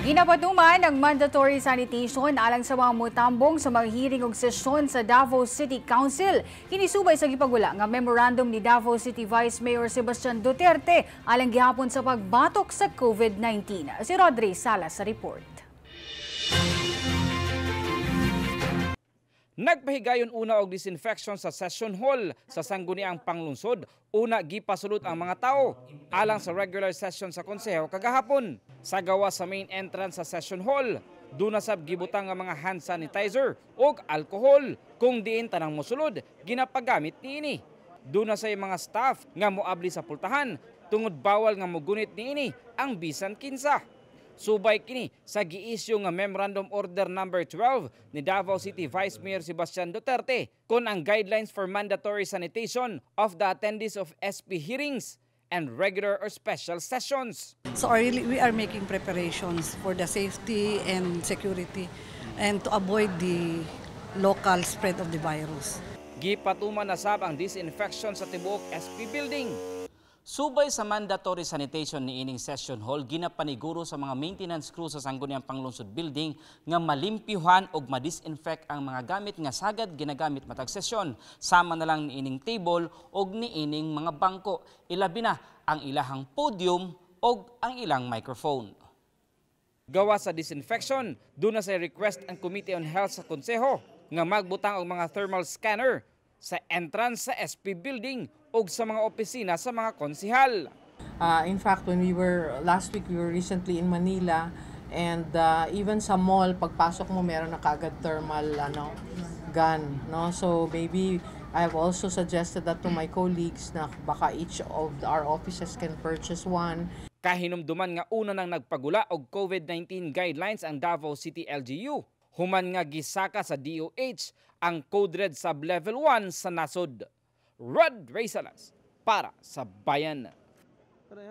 Ginapatuman ang mandatory sanitation alang sa mga mutambong sa mga hearing og sesyon sa Davao City Council. Kinisubay sa gipagula nga memorandum ni Davao City Vice Mayor Sebastian Duterte alang gihapon sa pagbatok sa COVID-19. Si Rodri Sala sa report. Nagpahigayon una og disinfection sa session hall sa sangguniang panglungsod. Una gipasulot ang mga tao alang sa regular session sa konseho kagahapon. Sa gawa sa main entrance sa session hall, dunasab gibutang ang mga hand sanitizer og alcohol. kung diin tanang mosulod ginapagamit niini. Duna say mga staff nga moabli sa pultahan tungod bawal nga mugunit niini ang bisan kinsa. Subay kini sa giisyo nga Memorandum Order number no. 12 ni Davao City Vice Mayor Sebastian Duterte kon ang guidelines for mandatory sanitation of the attendees of SP hearings and regular or special sessions. So really, we are making preparations for the safety and security and to avoid the local spread of the virus. Gipatuman na sab ang disinfection sa tibuok SP building Subay sa mandatory sanitation ni ining session hall, ginapaniguro sa mga maintenance crew sa Sangguniang Panglungsod Building nga malimpyuhan og madisinfect ang mga gamit nga sagad ginagamit matag sesyon, sama na lang ni ining table og ni ining mga bangko, ilabi na ang ilahang podium og ang ilang microphone. Gawa sa disinfection, doon na sa request ang Committee on Health sa Konseho nga magbutang og mga thermal scanner sa entrance sa SP Building o sa mga opisina sa mga konsihal. Uh, in fact, when we were, last week we were recently in Manila and uh, even sa mall, pagpasok mo meron na kagad thermal ano, gun. No? So maybe I have also suggested that to my colleagues na baka each of our offices can purchase one. Kahinumduman nga una nang nagpagula og COVID-19 guidelines ang Davao City LGU. Human nga gisaka sa DOH ang code red sub level 1 sa nasod. Rod Reysalas para sa Bayan